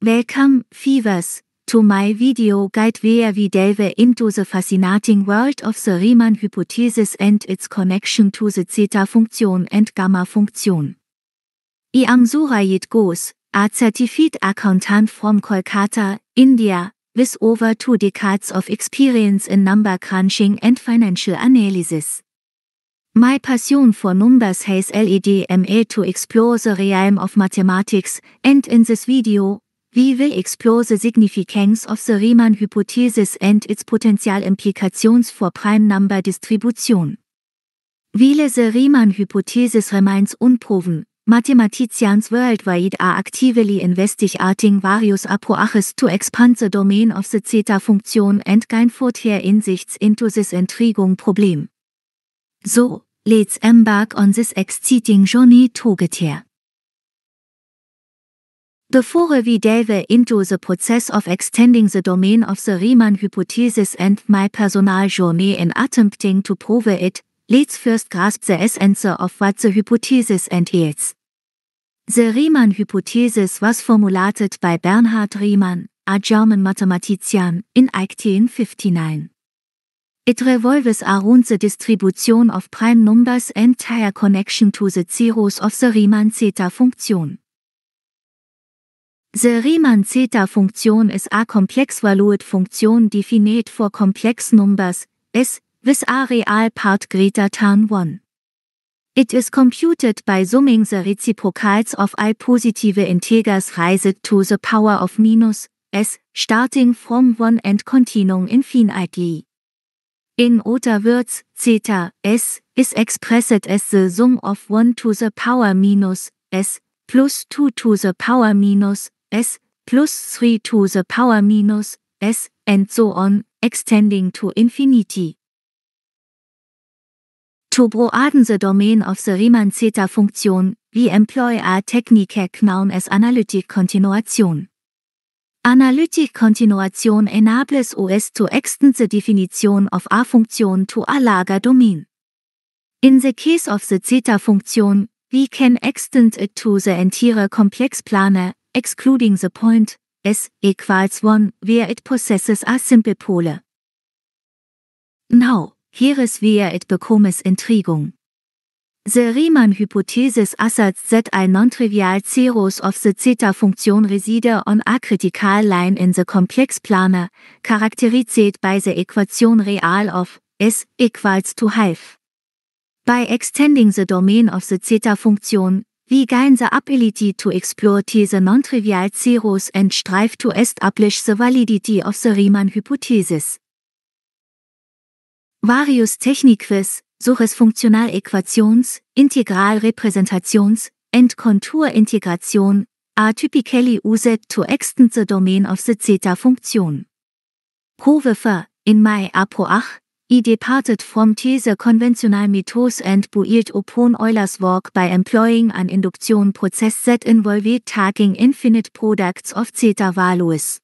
Welcome, Fevers, to my video guide where we delve into the fascinating world of the Riemann hypothesis and its connection to the zeta function and gamma function. I am Surajit Ghosh, a certified accountant from Kolkata, India, with over two decades of experience in number crunching and financial analysis. My passion for numbers has led me to explore the realm of mathematics, and in this video, We will explore the significance of the Riemann hypothesis and its potential implications for prime number distribution. Viele the Riemann hypothesis remains unproven. Mathematicians worldwide are actively investigating various approaches to expand the domain of the zeta function and gain further insights into this intriguing problem. So, let's embark on this exciting journey together. The we delve into the process of extending the domain of the Riemann hypothesis and my personal journey in attempting to prove it, let's first grasp the essence of what the hypothesis entails. The Riemann hypothesis was formulated by Bernhard Riemann, a German mathematician, in 1859. It revolves around the distribution of prime numbers and their connection to the zeros of the Riemann zeta function. The Riemann zeta funktion is a complex-valued function definite for complex numbers, s, with a real part greater than 1. It is computed by summing the reciprocals of i positive integers raised to the power of minus s, starting from 1 and continuing infinitely. In other words, zeta s is expressed as the sum of 1 to the power minus s plus 2 to the power minus S plus 3 to the power minus S and so on, extending to infinity. To broaden the domain of the Riemann zeta function, we employ a technique known as analytic continuation. Analytic continuation enables us to extend the definition of a function to a larger domain. In the case of the zeta function, we can extend it to the entire complex planar, excluding the point s equals 1 where it possesses a simple pole. Now, here is where it becomes intriguing. The Riemann hypothesis asserts that all non-trivial zeros of the zeta function reside on a critical line in the complex planar, characterized by the equation real of s equals to half. By extending the domain of the zeta function, We gain the ability to exploit the non-trivial zeros and strive to establish the validity of the Riemann hypothesis. Various techniques, Suches funktional Equations, Funktionalequations, Integralrepräsentations, and integration, are typically used to extend the domain of the zeta-function. However, in my approach, I departed from These conventional methods and built upon Euler's work by employing an induction process that involved taking infinite products of zeta values.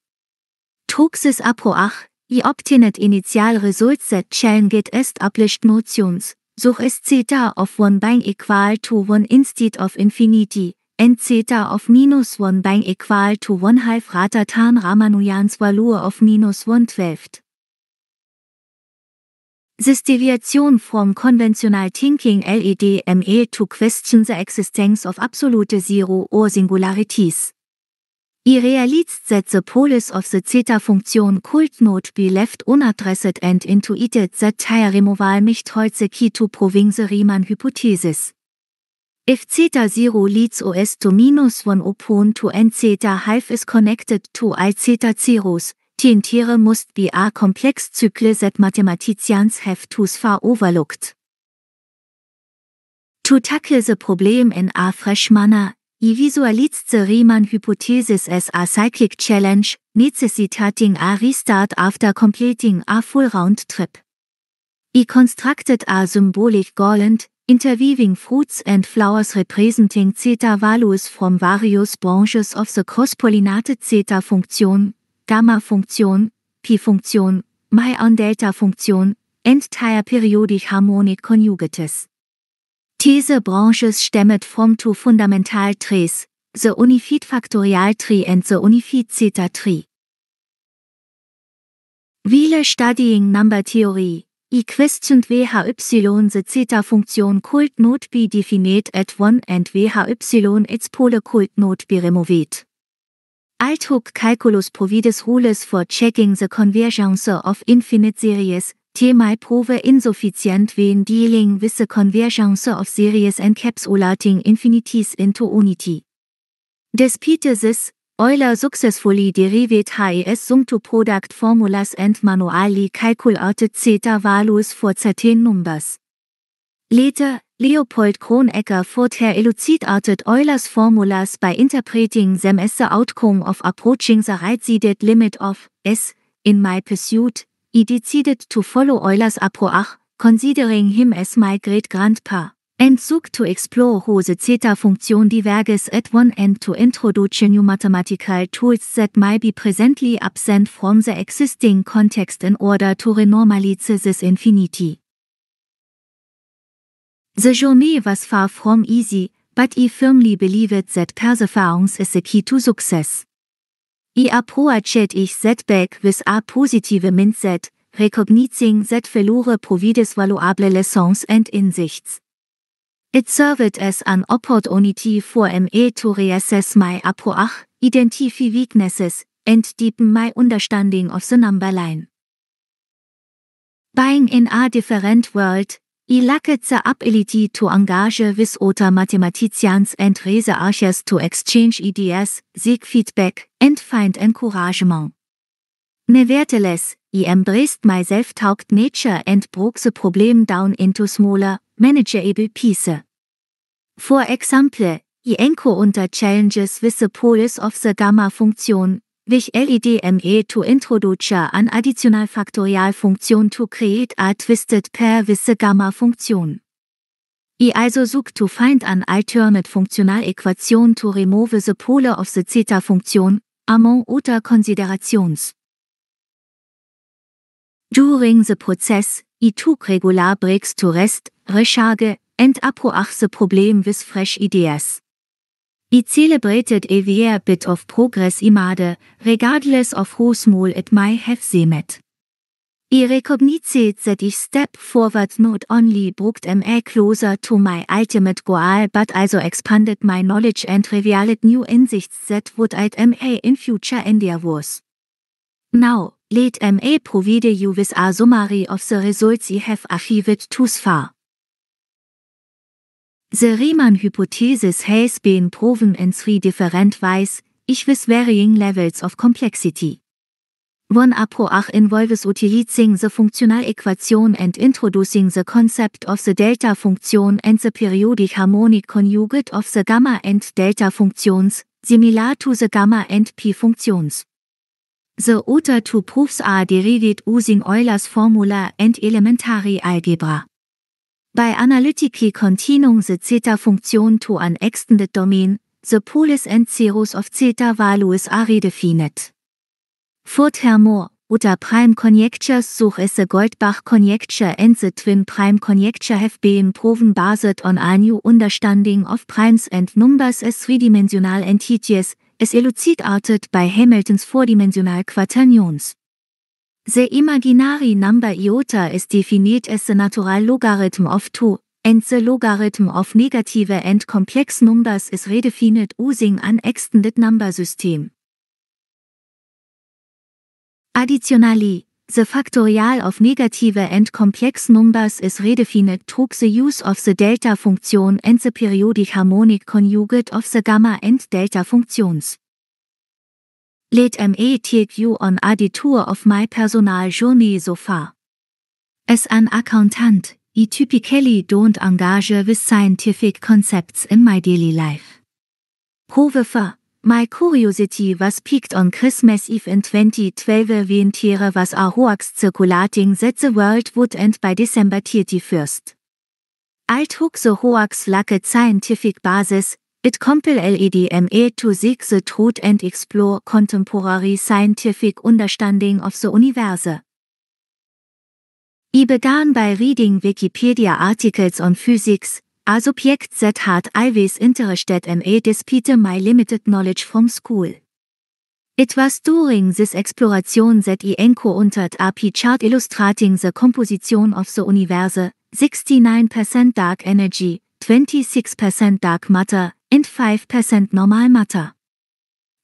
Truxis aproach, I obtained initial results that challenged established notions, such as zeta of 1 being equal to 1 instead of infinity, and zeta of minus 1 being equal to 1 half rather than Ramanujan's value of minus 1 twelfth. This from conventional thinking led ME to question the existence of absolute zero or singularities. I realized that the polis of the zeta function could not be left unaddressed and intuited that higher removal nicht holds the key to proving the Riemann hypothesis. If zeta zero leads OS to minus one upon 2 n zeta half is connected to all zeta zeros, Tientiere must be a complex cycle that mathematicians have to far overlooked. To tackle the problem in a fresh manner, I visualize the Riemann hypothesis as a cyclic challenge, necessitating a restart after completing a full round trip. I constructed a symbolic garland, interweaving fruits and flowers representing zeta values from various branches of the cross-pollinated zeta function, Gamma-Funktion, Pi-Funktion, Mai-on-Delta-Funktion, entire periodic harmonic conjugates. These branches stemmet from two fundamental trees, the unified factorial tree and the unified zeta tree. While studying number theory, I questioned VHY the zeta function could not be defined at one and VHY its pole could not be removed. Althook calculus provides rules for checking the convergence of infinite series, Themai prove insufficient when dealing with the convergence of series encapsulating infinities into unity. Despite this, Euler successfully derived HES sumpto product formulas and manually calculated zeta values for certain numbers. Later, Leopold Kronecker vorher elucidated Euler's formulas by interpreting them as the outcome of approaching the right-sided limit of s. In my pursuit, I decided to follow Euler's approach, considering him as my great-grandpa. And took to explore how the zeta-function diverges at one end to introduce new mathematical tools that might be presently absent from the existing context in order to renormalize this infinity. The journey was far from easy, but I firmly believed that perseverance is the key to success. I approached each setback with a positive mindset, recognizing that failure provides valuable lessons and insights. It served as an opportunity for me to reassess my approach, identify weaknesses, and deepen my understanding of the number line. Being in a different world, I Ilake ca ability to engage with other mathematicians and researchers to exchange ideas, seek feedback, and find encouragement. Nevertheless, I embraced myself taught nature and broke the problem down into smaller, manageable pieces. For example, I anchor under challenges with the polis of the gamma function, which LEDME ME to introduce an additional factorial function to create a twisted pair with the gamma function. I also seek to find an alternate functional equation to remove the pole of the zeta function, among other considerations. During the process, I took regular breaks to rest, recharge, and approach the problem with fresh ideas. He celebrated a year bit of progress he made, regardless of how small it might have seemed. He recognized that each step forward not only brought me closer to my ultimate goal but also expanded my knowledge and revealed new insights that would aid me in future endeavors. Now, let me provide you with a summary of the results he have achieved thus far. The Riemann-Hypothesis has been proven in three different ways, ich with varying levels of complexity. One approach involves utilizing the functional equation and introducing the concept of the delta function and the periodic harmonic conjugate of the gamma and delta functions, similar to the gamma and p functions. The other two proofs are derived using Euler's formula and elementary algebra. Bei analytically Continuum se zeta Funktion to an extended domain, the polis and zeros of zeta values are redefined. Furthermore, Uta prime conjectures such as the Goldbach conjecture and the twin prime conjecture have been proven based on a new understanding of primes and numbers as three-dimensional entities, as elucidated by Hamilton's four-dimensional quaternions. The imaginary number iota is definiert as the natural logarithm of 2, and the logarithm of negative and complex numbers is redefined using an extended number system. Additionally, the factorial of negative and complex numbers is redefined through the use of the delta function and the periodic harmonic conjugate of the gamma and delta functions. Let me take you on a detour of my personal journey so far. As an accountant, I typically don't engage with scientific concepts in my daily life. However, my curiosity was piqued on Christmas Eve in 2012 when Tiere was a hoax circulating that the world would end by December 31st. I took the hoax like a scientific basis, It compile LEDME to seek the truth and explore contemporary scientific understanding of the universe. I began by reading Wikipedia articles on physics, a also subject that had always interested me despite my limited knowledge from school. It was during this exploration that I encountered a P chart illustrating the composition of the universe, 69% dark energy, 26% dark matter, and 5% normal matter.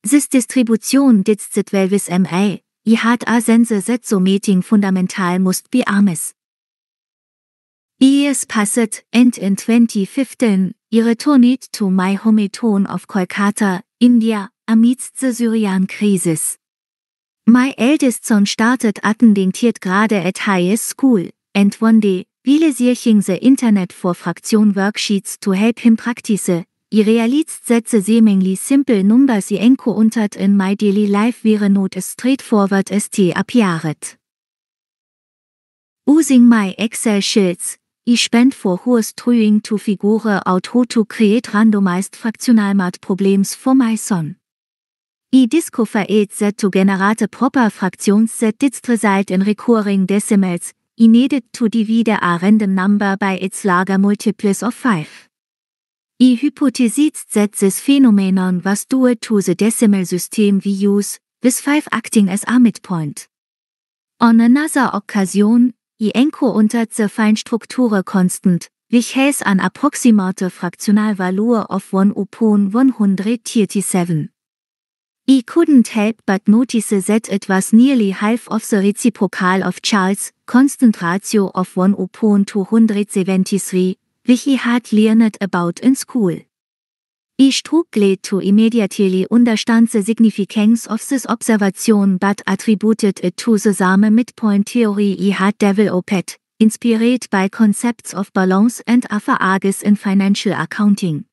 This distribution dits sit well with MA, i hat a sense that so meeting fundamental must be armes. Years passed, and in 2015, i returned to my hometown of Kolkata, India, amidst the Syrian crisis. My eldest son started attending grade at high school, and one day, viele searching the internet for fraction worksheets to help him practice I realitsetze seemingly simple numbers i encountered in my daily life wäre not as straightforward as t appeared. Using my Excel sheets, I spend for hours trying to figure out how to create randomized fractional math problems for my son. I discover it that to generate proper fractions that did result in recurring decimals, I needed to divide a random number by its larger multiples of 5. I hypothesized that this phenomenon was due to the decimal system we use, with 5 acting as a midpoint. On another occasion, I encountered the fine structure constant, which has an approximate fractional value of 1 upon 137. I couldn't help but notice that it was nearly half of the reciprocal of Charles' constant ratio of 1 upon 273, which he had learned about in school. He struggled to immediately understand the significance of this observation but attributed it to the same midpoint theory I had developed, inspired by concepts of balance and other argus in financial accounting.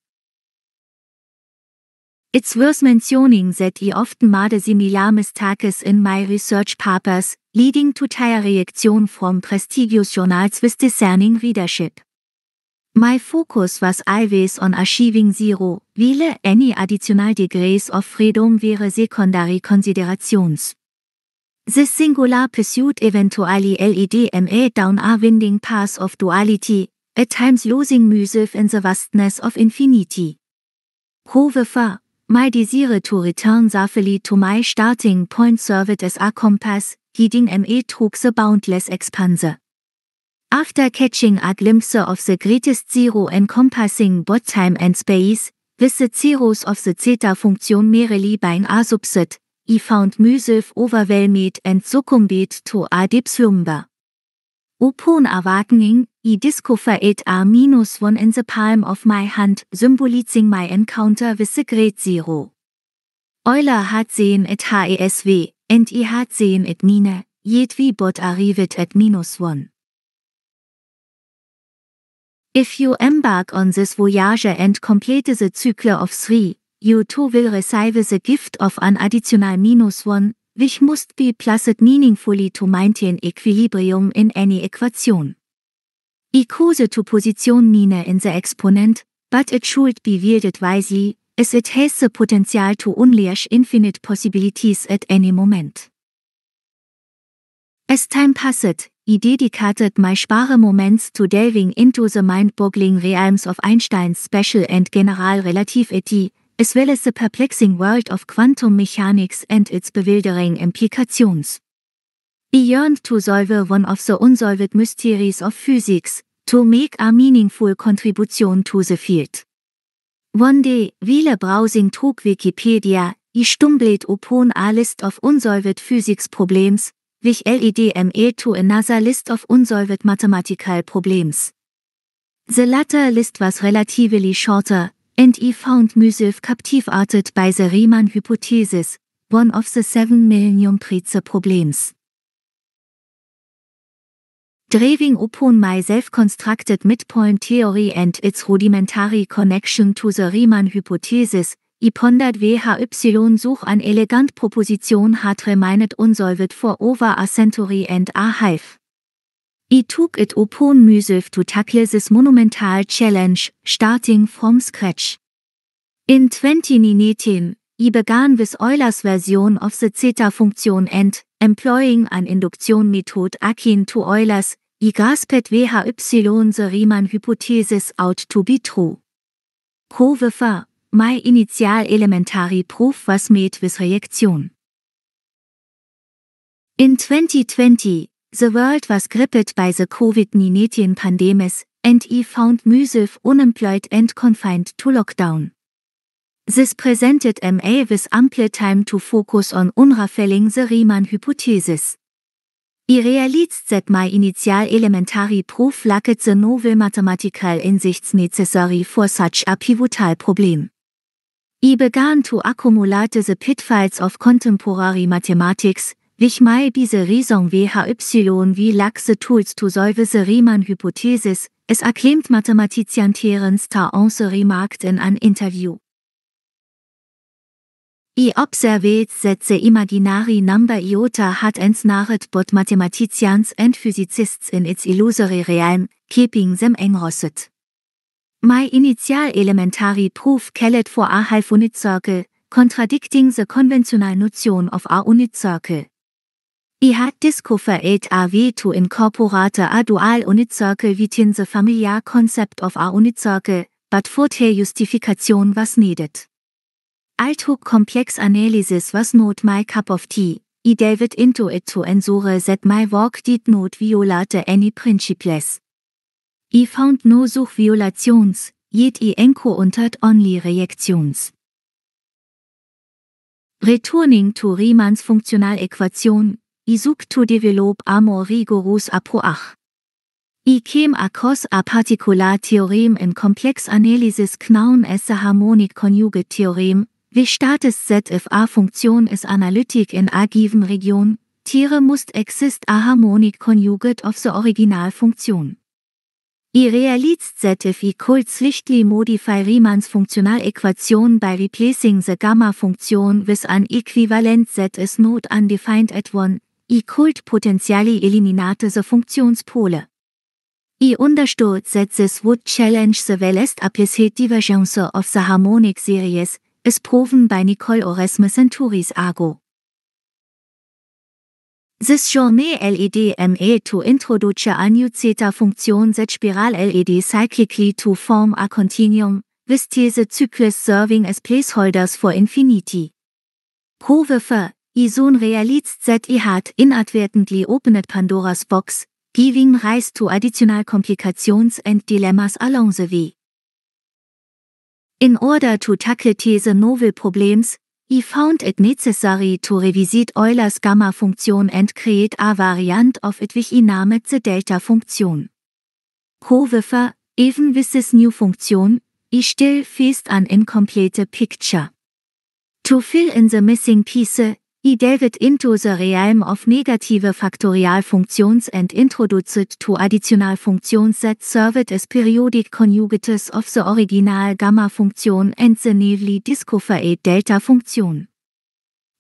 It's worth mentioning that I often made similar mistakes in my research papers, leading to tire reaction from prestigious journals with discerning readership. My focus was always on achieving zero, while any additional degrees of freedom wäre secondary considerations. This singular pursuit eventually led me down a winding path of duality, at times losing myself in the vastness of infinity. However, my desire to return safely to my starting point served as a compass, guiding me through the boundless expanse. After catching a glimpse of the greatest zero encompassing bot time and space, with the zeros of the zeta function merely by a subset, I found myself overwhelmed and succumbed to a deep slumber. Upon awakening, I discovered a minus one in the palm of my hand, symbolizing my encounter with the great zero. Euler had seen it HESW, and I had seen it mine, yet we both arrived at minus one. If you embark on this voyage and complete the cycle of three, you too will receive the gift of an additional minus one, which must be placed meaningfully to maintain equilibrium in any equation. Equals to position minor in the exponent, but it should be wielded wisely, as it has the potential to unleash infinite possibilities at any moment. As time passed, I dedicated my spare moments to delving into the mind-boggling realms of Einstein's special and general relativity, as well as the perplexing world of quantum mechanics and its bewildering implications. I yearned to solve one of the unsolved mysteries of physics, to make a meaningful contribution to the field. One day, while browsing through Wikipedia, I stumbled upon a list of unsolved physics problems, which LEDME to another list of unsolved mathematical problems. The latter list was relatively shorter, and he found himself captivated by the Riemann hypothesis, one of the seven million Prize problems. Driving upon my self-constructed midpoint theory and its rudimentary connection to the Riemann hypothesis, ipondert vhy such an elegant proposition hat remeinet unsolved for over a century and a half. I took it upon myself to tackle this monumental challenge, starting from scratch. In 2019, I began with Euler's version of the zeta function and, employing an induction method akin to Euler's, I grasped vhy the Riemann hypothesis out to be true. However, Mai Initial Elementary Proof was made with Rejection. In 2020, the world was gripped by the COVID-19 pandemic, and I found myself unemployed and confined to lockdown. This presented MA with ample time to focus on unraveling the Riemann hypothesis. I realized that my initial elementary proof lacked the novel mathematical insights necessary for such a pivotal problem. I began to accumulate the pitfalls of contemporary mathematics, which may be the reason why we lack the tools to solve the Riemann hypothesis, es acclaimed mathematician Terence Taonce remarked in an interview. I observed that the imaginary number iota had ensnared both mathematicians and physicists in its illusory realm, keeping them engrossed. My initial elementary proof called for a half unit circle, contradicting the conventional notion of a unit circle. I had discovered a way to incorporate a dual unit circle within the familiar concept of a unit circle, but for the justification was needed. Although complex analysis was not my cup of tea, I delved into it to ensure that my work did not violate any principles. I found no such violations, yet I encountered only reactions. Returning to Riemanns functional equation, I sought to develop a more rigorous approach. I came across a particular theorem in complex analysis known as the harmonic conjugate theorem, which states that if a function is analytic in a given region, there must exist a harmonic conjugate of the original function. I realized if equals swiftly modify Riemann's functional equation by replacing the gamma function with an equivalent that is not undefined at 1, I could potentially eliminate the functionspole. I understood that this would challenge the wellest implicit divergence of the harmonic series, is proven by Nicole Oresme Centuri's argo. This journey LED ME to introduce a new zeta function that spiral LED cyclically to form a continuum, with these cycles serving as placeholders for infinity. However, Isun realized that he had inadvertently opened Pandora's box, giving rise to additional complications and dilemmas along the way. In order to tackle these novel problems, I found it necessary to revisit Eulers gamma function and create a variant of it which he named the delta function. However, even with this new function, I still faced an incomplete picture. To fill in the missing piece, He-David into the realm of negative factorial functions and introduced to additional functions that served as periodic conjugates of the original gamma function and the newly discovered delta function.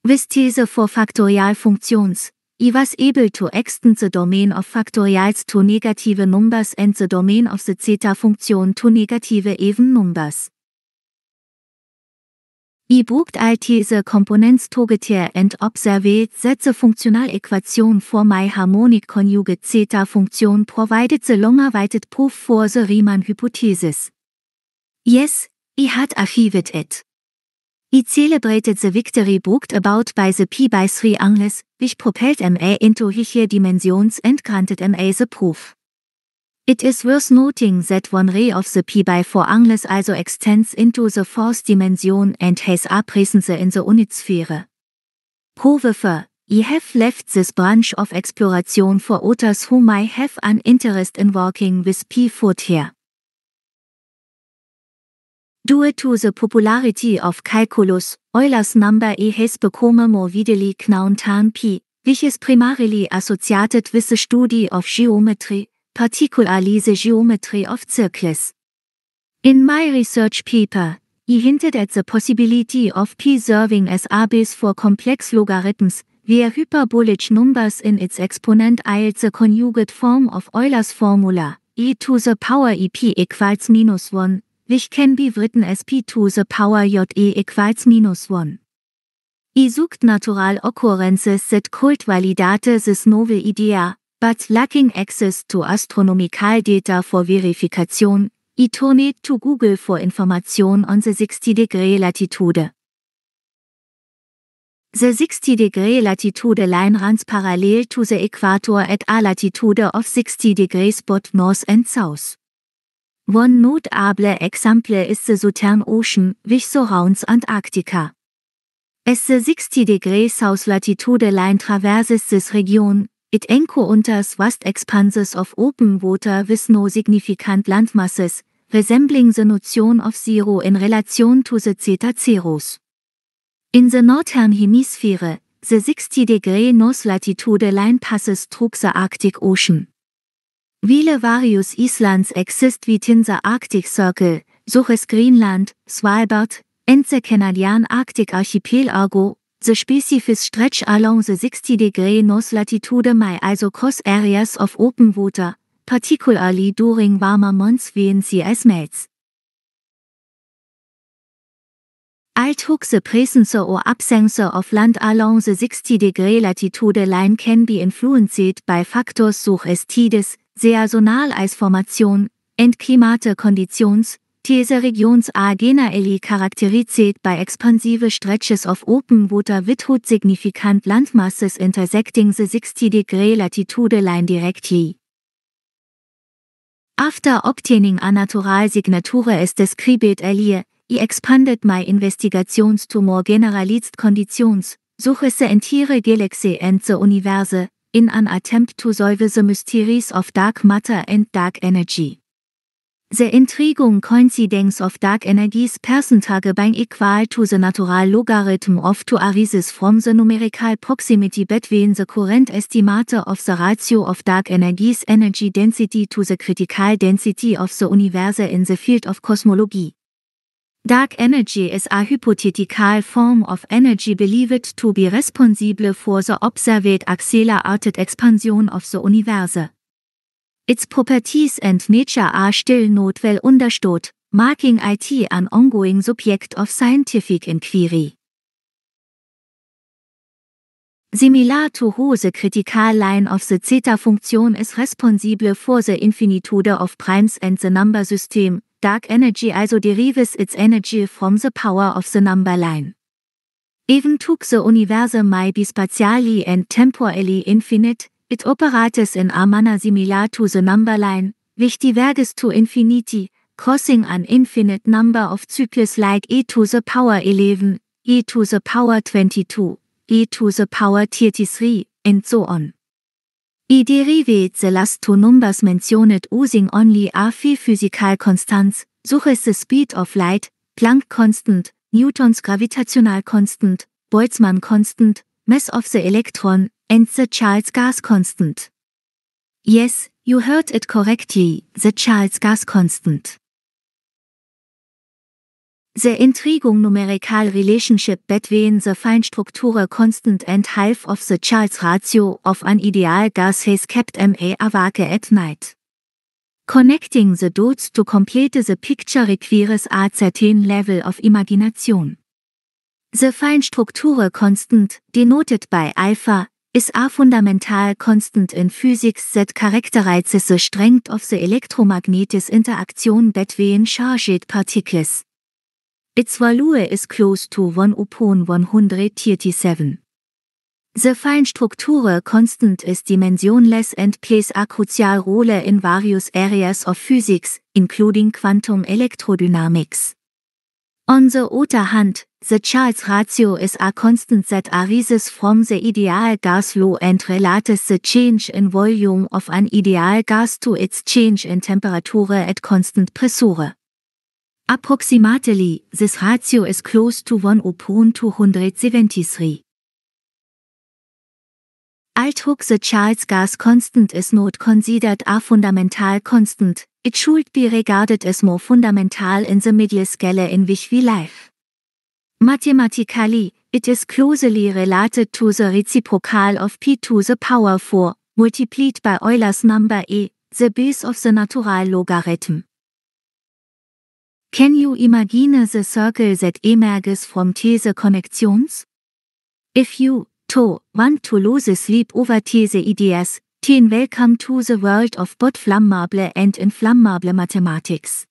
With these four factorial functions, I was able to extend the domain of factorials to negative numbers and the domain of the zeta function to negative even numbers. I bugt all diese Komponents together and observate that the functional equation for my harmonic conjugate zeta function provided the long-awaited proof for the Riemann hypothesis. Yes, I had achieved it. I celebrated the victory booked about by the P by 3 angles, which propelled MA into higher dimensions and granted MA the proof. It is worth noting that one ray of the pi by 4 angles also extends into the fourth dimension and has a presence in the unisphere. However, I have left this branch of exploration for others who might have an interest in working with pi foot here. Due to the popularity of calculus, Euler's number E has become more widely known than pi, which is primarily associated with the study of geometry, particularly the geometry of circles. In my research paper, I hinted at the possibility of p serving as a for complex logarithms, via hyperbolic numbers in its exponent yield the conjugate form of Euler's formula, e to the power e p equals minus 1, which can be written as p to the power j e equals minus 1. I sucht natural occurrences that could validate this novel idea, but lacking access to astronomical data for verification, I turned to Google for information on the 60-degree latitude. The 60-degree latitude line runs parallel to the equator at a latitude of 60 degrees both north and south. One notable example is the Southern Ocean, which surrounds Antarctica. As the 60-degree south latitude line traverses this region, It enco unters vast expanses of open water with no significant landmasses, resembling the notion of zero in relation to the zeta zeros. In the northern hemisphere, the 60 degree north latitude line passes through the Arctic Ocean. Viele various islands exist within the Arctic Circle, such as Greenland, Svalbard, and the Canadian Arctic Archipelago, The specific stretch along the 60 degree north latitude may also cross areas of open water, particularly during warmer months when sea ice melts. Alt hook the presence or absence of land along the 60 degree latitude line can be influenced by factors such as tides, seasonal ice formation, and climate conditions, diese Regions a Eli charakterisiert bei expansive stretches of open water with significant landmasses intersecting the 60 degree latitude line directly. After obtaining a natural signature as described earlier, I expanded my investigations to more generalized conditions, suches the entire galaxy and the universe, in an attempt to solve the mysteries of dark matter and dark energy. The intriguing coincidence of dark energies percentage being equal to the natural logarithm of two arises from the numerical proximity between the current estimate of the ratio of dark energies energy density to the critical density of the universe in the field of cosmology. Dark energy is a hypothetical form of energy believed to be responsible for the observed axial-arted expansion of the universe. Its properties and nature are still not well understood, marking IT an ongoing subject of scientific inquiry. Similar to whose critical line of the zeta function is responsible for the infinitude of primes and the number system, dark energy also derives its energy from the power of the number line. Even took the universe may be spatially and temporally infinite, It operates in a manner similar to the number line, which diverges to infinity, crossing an infinite number of cycles like e to the power 11, e to the power 22, e to the power 33, and so on. I e derivate the last two numbers mentioned using only a few physical constants, such as the speed of light, Planck constant, Newton's gravitational constant, Boltzmann constant, mass of the electron, and the Charles gas constant. Yes, you heard it correctly, the Charles gas constant. The intriguing numerical relationship between the fine structure constant and half of the Charles ratio of an ideal gas has kept me awake at night. Connecting the dots to complete the picture requires a certain level of imagination. The fine structure constant, denoted by alpha, is a fundamental constant in physics that characterizes the strength of the electromagnetic interaction between charged particles. Its value is close to 1 upon 137. The fine structure constant is dimensionless and plays a crucial role in various areas of physics, including quantum electrodynamics. On the other hand, the Charles ratio is a constant that arises from the ideal gas law and relates the change in volume of an ideal gas to its change in temperature at constant pressure. Approximately, this ratio is close to 1 upon 273. Althook the Charles gas constant is not considered a fundamental constant, it should be regarded as more fundamental in the medial scale in which we live. Mathematically, it is closely related to the reciprocal of p to the power 4, multiplied by Euler's number e, the base of the natural logarithm. Can you imagine the circle that emerges from these connections? If you, to want to lose sleep over these ideas, teen welcome to the world of both flammable and inflammable mathematics.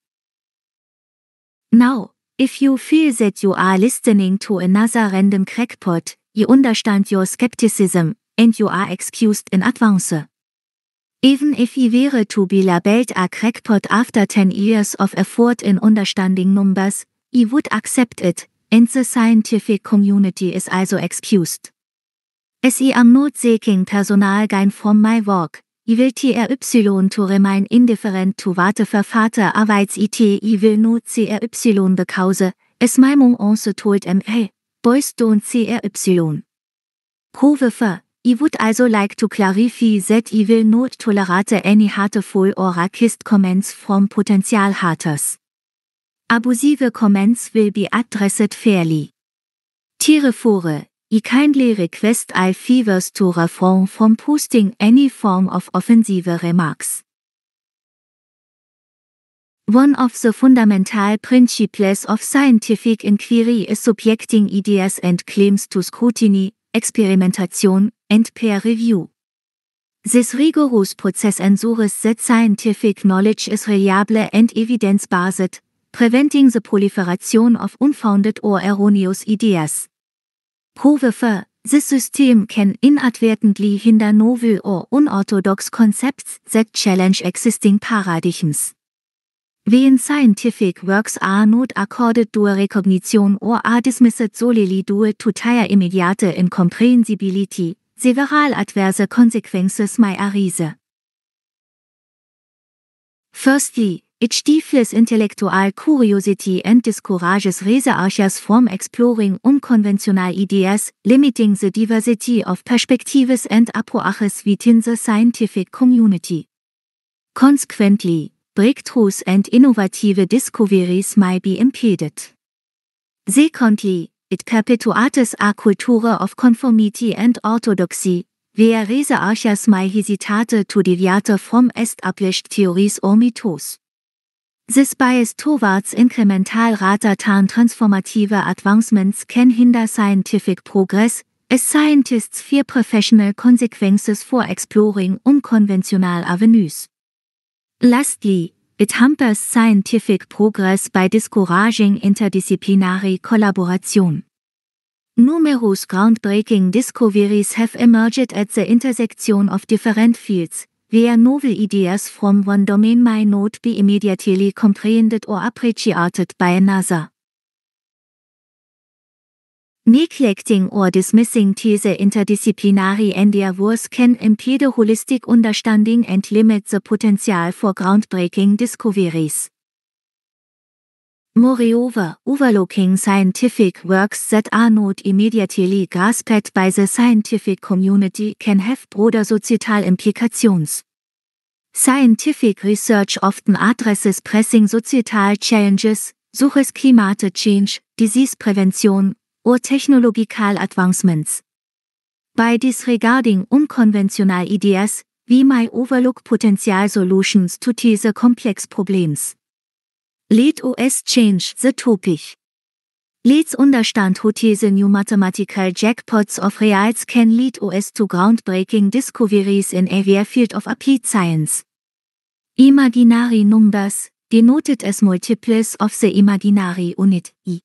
Now, if you feel that you are listening to another random crackpot, you understand your skepticism, and you are excused in advance. Even if you were to be labeled a crackpot after 10 years of effort in understanding numbers, you would accept it, and the scientific community is also excused. SI am Personal Personalgein from my walk. I will TRY to remain indifferent to warte verfahrte Arbeitsit. I will not CRY cause. Es meimung onse told MA. Boys don't CRY. Prove for. I would also like to clarify that I will not tolerate any hateful or racist comments from potential haters. Abusive comments will be addressed fairly. Tiere fore, I kindly request I fevers to refrain from posting any form of offensive remarks. One of the fundamental principles of scientific inquiry is subjecting ideas and claims to scrutiny, experimentation, and peer review. This rigorous process ensures that scientific knowledge is reliable and evidence-based, preventing the proliferation of unfounded or erroneous ideas. However, this system can inadvertently hinder novel or unorthodox concepts that challenge existing paradigms. When scientific works are not accorded due recognition or are dismissed solely due to their immediate incomprehensibility, several adverse consequences may arise. Firstly, It stifles intellectual curiosity and discourages researchers from exploring unconventional ideas, limiting the diversity of perspectives and approaches within the scientific community. Consequently, breakthroughs and innovative discoveries may be impeded. Secondly, it capitulates a culture of conformity and orthodoxy, where researchers may hesitate to deviate from established theories or mythos. This bias towards incremental rather than transformative advancements can hinder scientific progress, as scientists fear professional consequences for exploring unconventional avenues. Lastly, it hampers scientific progress by discouraging interdisciplinary collaboration. Numerous groundbreaking discoveries have emerged at the intersection of different fields, Via novel ideas from one domain may not be immediately comprehended or appreciated by another. Neglecting or dismissing these interdisciplinary endeavors can impede holistic understanding and limit the potential for groundbreaking discoveries. Moreover, overlooking scientific works that are not immediately grasped by the scientific community can have broader societal implications. Scientific research often addresses pressing societal challenges, such as climate change, disease prevention, or technological advancements. By disregarding unconventional ideas, we may overlook potential solutions to these complex problems. Let us change the topic. Let's understand how the new mathematical jackpots of reals can lead us to groundbreaking discoveries in every field of applied science. Imaginary numbers, denoted as multiples of the imaginary unit i,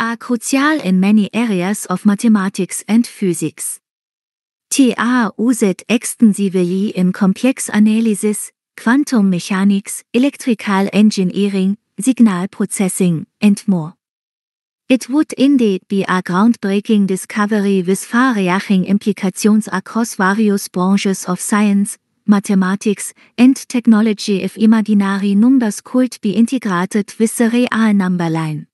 are crucial in many areas of mathematics and physics. TAUZ extensively in complex analysis, Quantum Mechanics, Electrical Engineering, Signal Processing, and more. It would indeed be a groundbreaking discovery with far-reaching implications across various branches of science, mathematics, and technology if imaginary numbers could be integrated with the real number line.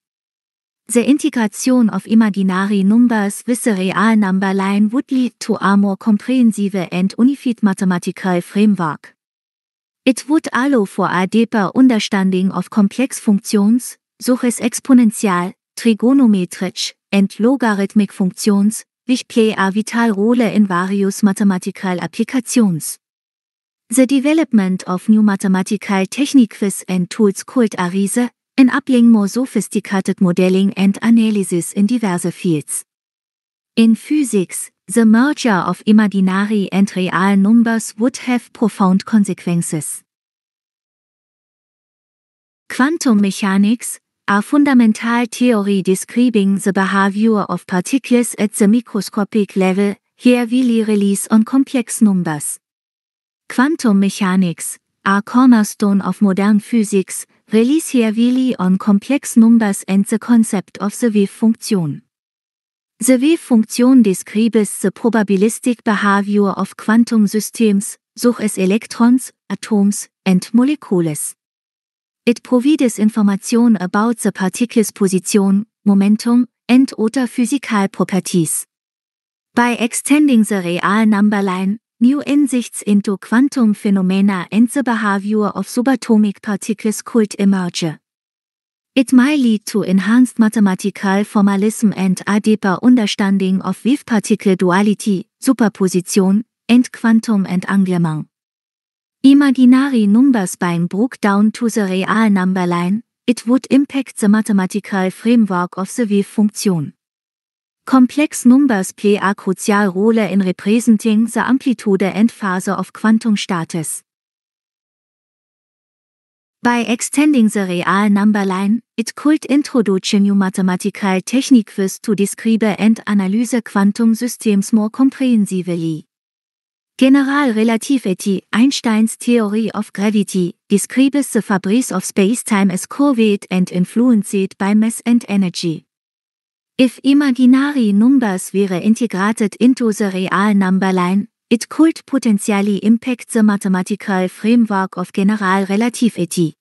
The integration of imaginary numbers with the real number line would lead to a more comprehensive and unified mathematical framework. It would allow for a deeper understanding of complex functions, such as exponential, trigonometric, and logarithmic functions, which play a vital role in various mathematical applications. The development of new mathematical techniques and tools called ARISE, enabling more sophisticated modeling and analysis in diverse fields. In physics, The merger of imaginary and real numbers would have profound consequences. Quantum mechanics, a fundamental theory describing the behavior of particles at the microscopic level, heavily relies on complex numbers. Quantum mechanics, a cornerstone of modern physics, relies heavily on complex numbers and the concept of the wave function. The W-Funktion describes the probabilistic behavior of quantum systems, such as electrons, atoms, and molecules. It provides information about the particle's position, momentum, and other physical properties. By extending the real number line, new insights into quantum phenomena and the behavior of subatomic particles could emerge. It might lead to enhanced mathematical formalism and a deeper understanding of wave-particle duality, superposition, and quantum entanglement. Imaginary numbers being broke down to the real number line, it would impact the mathematical framework of the wave function. Complex numbers play a crucial role in representing the amplitude and phase of quantum status. By extending the real number line, it could introduce new mathematical techniques to describe and analyze quantum systems more comprehensively. General relativity, Einstein's theory of gravity, describes the fabric of space-time as curved and influenced by mass and energy. If imaginary numbers were integrated into the real number line, it could potentially impact the mathematical framework of general relativity.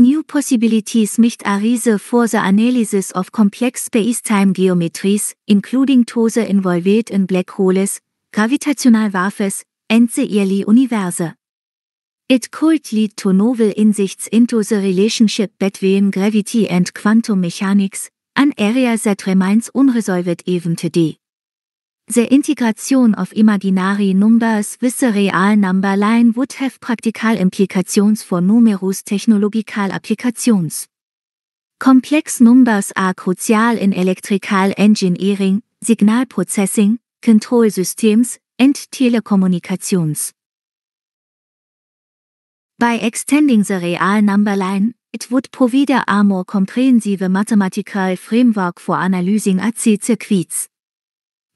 New possibilities nicht arise for the analysis of complex space-time geometries, including those involved in black holes, gravitational waves, and the early universe. It could lead to novel insights into the relationship between gravity and quantum mechanics, an area that remains unresolved even today. The integration of imaginary numbers with the real number line would have practical implications for numerous technological applications. Complex numbers are crucial in electrical engineering, signal processing, control systems, and telecommunications. By extending the real number line, it would provide a more comprehensive mathematical framework for analyzing AC circuits.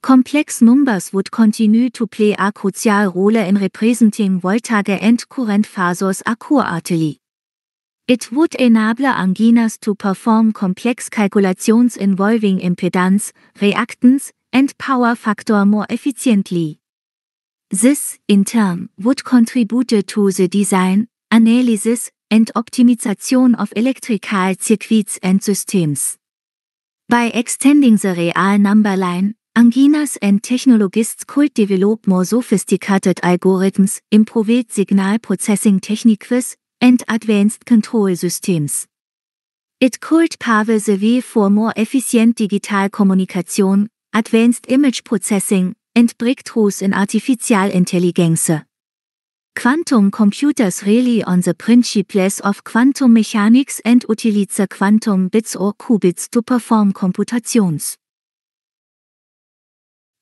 Complex numbers would continue to play a crucial role in representing voltage and current phasors accurately. It would enable anginas to perform complex calculations involving impedance, reactance, and power factor more efficiently. This, in turn, would contribute to the design, analysis, and optimization of electrical circuits and systems. By extending the real number line, Anginas and Technologists could develop more sophisticated algorithms, improved signal processing techniques, and advanced control systems. It could pave the way for more efficient digital communication, advanced image processing, and breakthroughs in artificial intelligence. Quantum computers rely on the principles of quantum mechanics and utilize quantum bits or qubits to perform computations.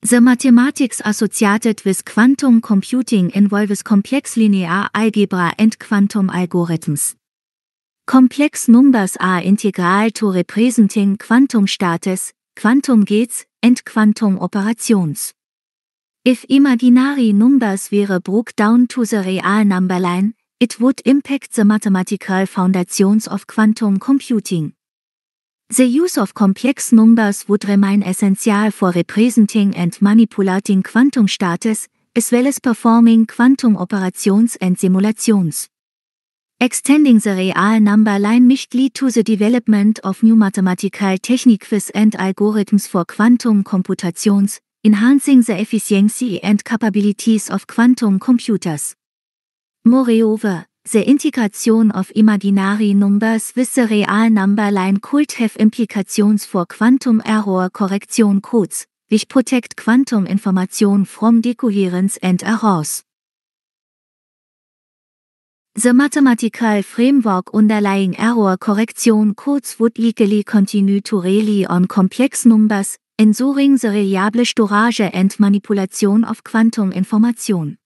The mathematics associated with quantum computing involves complex linear algebra and quantum algorithms. Complex numbers are integral to representing quantum states, quantum gates, and quantum operations. If imaginary numbers were broke down to the real number line, it would impact the mathematical foundations of quantum computing. The use of complex numbers would remain essential for representing and manipulating quantum states, as well as performing quantum operations and simulations. Extending the real number line might lead to the development of new mathematical techniques and algorithms for quantum computations, enhancing the efficiency and capabilities of quantum computers. Moreover, The integration of imaginary numbers with the real number line could have implications for quantum error correction codes, which protect quantum information from decoherence and errors. The mathematical framework underlying error correction codes would legally continue to rely on complex numbers, ensuring the reliable storage and manipulation of quantum information.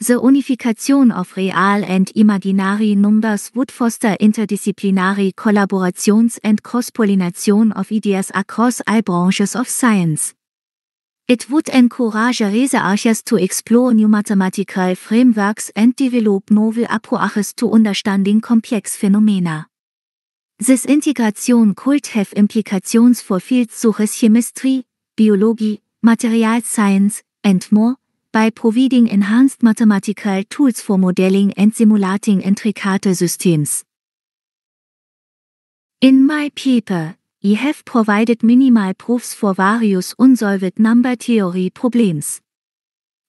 The unification of real and imaginary numbers would foster interdisciplinary collaborations and cross-pollination of ideas across all branches of science. It would encourage researchers to explore new mathematical frameworks and develop novel approaches to understanding complex phenomena. This integration could have implications for fields such as chemistry, biology, material science, and more, by providing enhanced mathematical tools for modeling and simulating intricate systems. In my paper, I have provided minimal proofs for various unsolved number theory problems.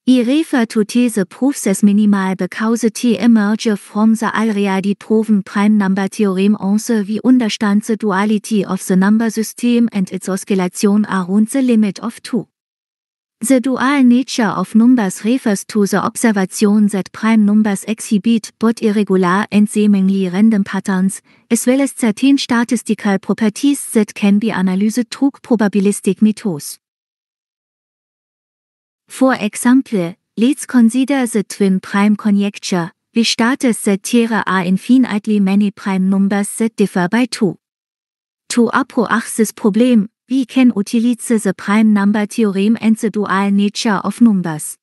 I refer to these proofs as minimal because they emerge from the already proven prime number theorem on the understand the duality of the number system and its oscillation around the limit of 2. The dual nature of numbers refers to the observation that prime numbers exhibit both irregular and seemingly random patterns, as well as certain statistical properties that can be analyzed through probabilistic methods. For example, let's consider the twin prime conjecture, we start that there are infinitely many prime numbers that differ by two. To approach this problem, we can utilize the prime number theorem and the dual nature of numbers.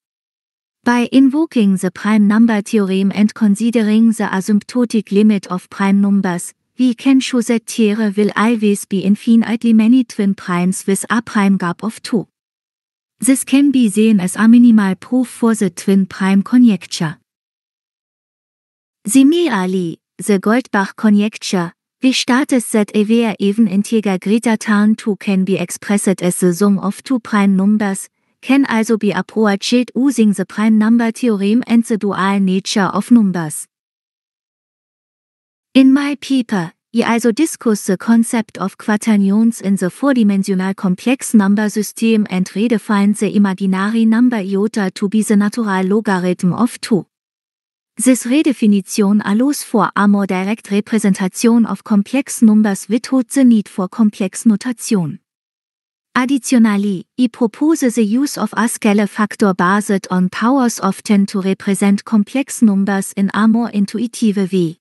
By invoking the prime number theorem and considering the asymptotic limit of prime numbers, we can show that theory will always be infinitely many twin primes with a prime gap of two. This can be seen as a minimal proof for the twin prime conjecture. Similarly, the Goldbach conjecture, wie startet set evea even integer greater tarn tu can be expressed as the sum of two prime numbers, can also be approached using the prime number theorem and the dual nature of numbers. In my paper, I also discuss the concept of quaternions in the four-dimensional complex number system and redefine the imaginary number iota to be the natural logarithm of 2. This redefinition allows for a more direct representation of complex numbers without the need for complex notation. Additionally, I propose the use of a scale factor based on powers of 10 to represent complex numbers in a more intuitive way.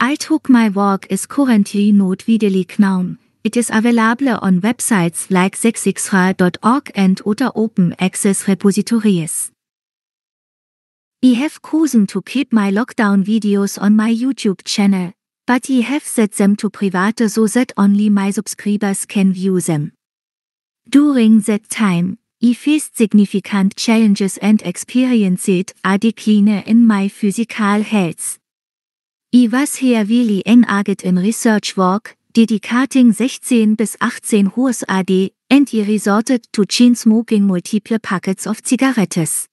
I took my work is currently not widely known. It is available on websites like sexixra.org and other open access repositories. I have chosen to keep my lockdown videos on my YouTube channel, but I have set them to private so that only my subscribers can view them. During that time, I faced significant challenges and experienced a decline in my physical health. I was heavily engaged in research work, dedicating 16 bis 18 hours a day, and I resorted to chain smoking multiple packets of cigarettes.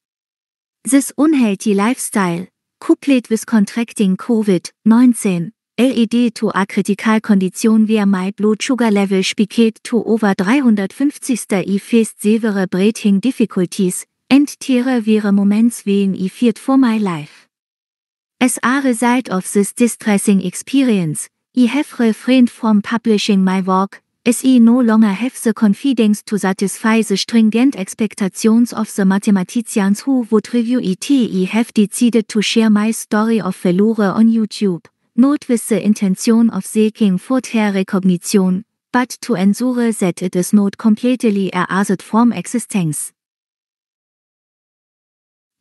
This unhealthy lifestyle, coupled with contracting COVID-19, LED to a critical condition where my blood sugar level spiked to over 350 I faced severe breathing difficulties, and there were moments when I feared for my life. As a result of this distressing experience, I have refrained from publishing my work, SE eh no longer have the confidence to satisfy the stringent expectations of the mathematicians who would review it. I have decided to share my story of failure on YouTube, not with the intention of seeking further recognition, but to ensure that it is not completely erased from existence.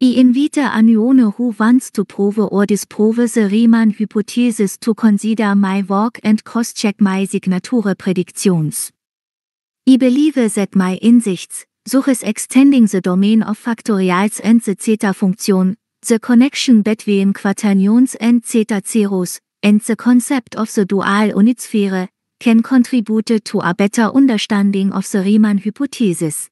I invita anione who wants to prove or disprove the Riemann hypothesis to consider my work and cross-check my signature predictions. I believe that my insights, such as extending the domain of factorials and the zeta function, the connection between quaternions and zeta zeros, and the concept of the dual unisphere, can contribute to a better understanding of the Riemann hypothesis.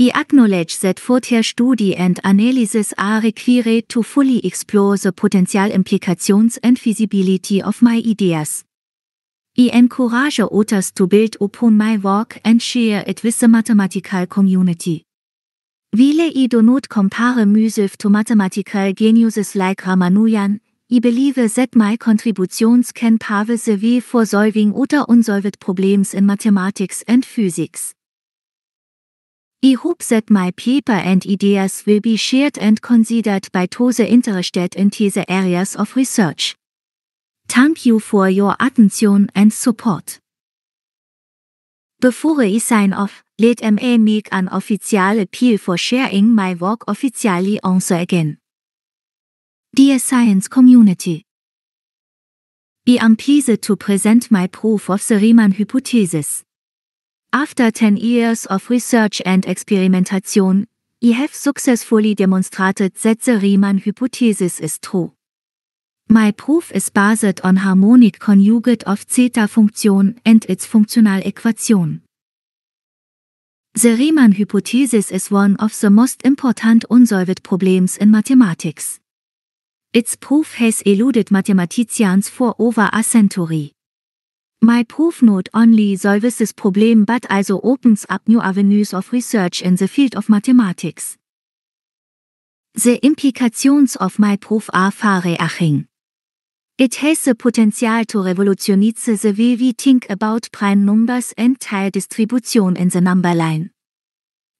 He acknowledge that further study and analysis are required to fully explore the potential implications and feasibility of my ideas. I encourage others to build upon my work and share it with the mathematical community. While I do not compare myself to mathematical geniuses like Ramanujan, I believe that my contributions can pave the way for solving other unsolved problems in mathematics and physics. I hope that my paper and ideas will be shared and considered by those interested in these areas of research. Thank you for your attention and support. Before I sign off, let me make an official appeal for sharing my work officially once again. Dear science community, I am pleased to present my proof of the Riemann hypothesis. After 10 years of research and experimentation, I have successfully demonstrated that the Riemann hypothesis is true. My proof is based on harmonic conjugate of zeta function and its functional equation. The Riemann hypothesis is one of the most important unsolved problems in mathematics. Its proof has eluded mathematicians for over a century. My proof not only solves this problem but also opens up new avenues of research in the field of mathematics. The implications of my proof are far-reaching. It has the potential to revolutionize the way we think about prime numbers and tile distribution in the number line.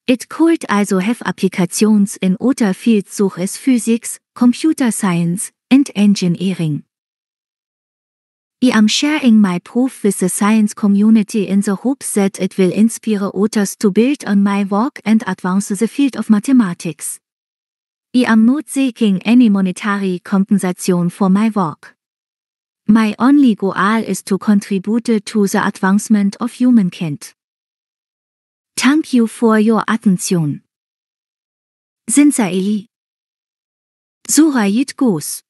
It could also have applications in other fields such as physics, computer science, and engineering. I am sharing my proof with the science community in the hopes that it will inspire others to build on my work and advance the field of mathematics. I am not seeking any monetary compensation for my work. My only goal is to contribute to the advancement of humankind. Thank you for your attention. Sinsaeli. Surayit Ghose